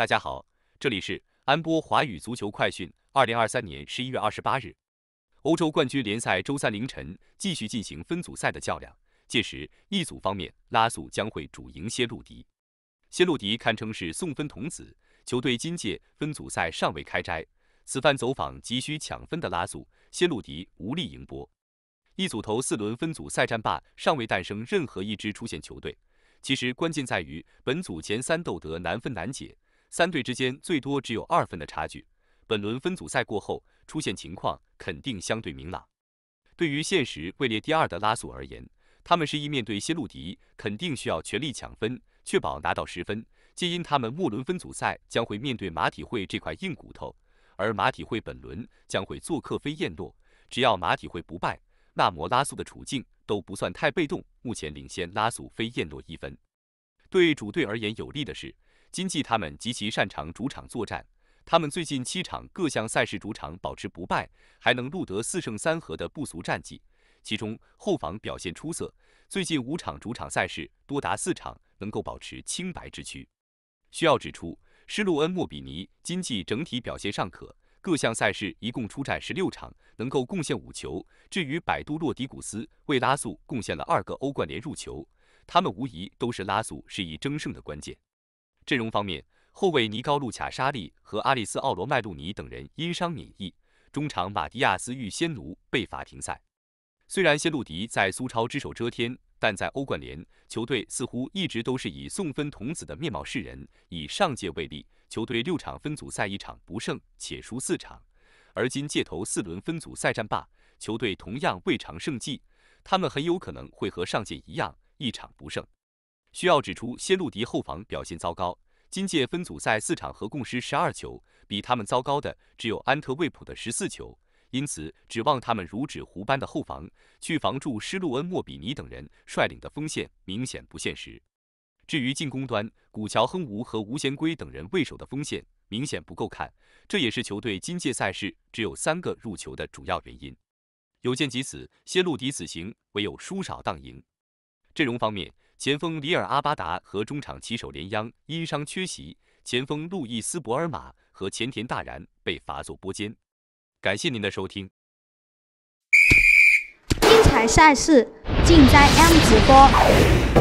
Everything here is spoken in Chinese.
大家好，这里是安波华语足球快讯。二零二三年十一月二十八日，欧洲冠军联赛周三凌晨继续进行分组赛的较量，届时一组方面拉素将会主迎谢路迪。谢路迪堪称是送分童子，球队今届分组赛尚未开斋，此番走访急需抢分的拉素，谢路迪无力迎波。一组头四轮分组赛战罢，尚未诞生任何一支出线球队。其实关键在于本组前三斗得难分难解。三队之间最多只有二分的差距，本轮分组赛过后出现情况肯定相对明朗。对于现实位列第二的拉素而言，他们是一面对新路迪，肯定需要全力抢分，确保拿到十分。皆因他们末轮分组赛将会面对马体会这块硬骨头，而马体会本轮将会做客飞燕诺。只要马体会不败，那么拉素的处境都不算太被动。目前领先拉素飞燕诺一分，对主队而言有利的是。金济他们极其擅长主场作战，他们最近七场各项赛事主场保持不败，还能录得四胜三和的不俗战绩。其中后防表现出色，最近五场主场赛事多达四场能够保持清白之躯。需要指出，施洛恩莫比尼今季整体表现尚可，各项赛事一共出战十六场，能够贡献五球。至于百度洛迪古斯为拉素贡献了二个欧冠连入球，他们无疑都是拉素是宜争胜的关键。阵容方面，后卫尼高路卡沙利和阿里斯奥罗麦路尼等人因伤免疫，中场马蒂亚斯·与仙奴被罚停赛。虽然谢路迪在苏超只手遮天，但在欧冠联，球队似乎一直都是以送分童子的面貌示人。以上届为例，球队六场分组赛一场不胜且输四场，而今借头四轮分组赛战罢，球队同样未尝胜绩。他们很有可能会和上届一样，一场不胜。需要指出，谢路迪后防表现糟糕，今届分组赛四场合共失十二球，比他们糟糕的只有安特卫普的十四球，因此指望他们如纸糊般的后防去防住施路恩、莫比尼等人率领的锋线，明显不现实。至于进攻端，古乔亨吴和吴贤圭等人为首的锋线明显不够看，这也是球队今届赛事只有三个入球的主要原因。有见即此，谢路迪此行唯有输少当赢。阵容方面。前锋里尔阿巴达和中场旗手连央因伤缺席，前锋路易斯博尔马和前田大然被罚坐播间。感谢您的收听，精彩赛事尽在 M 直播。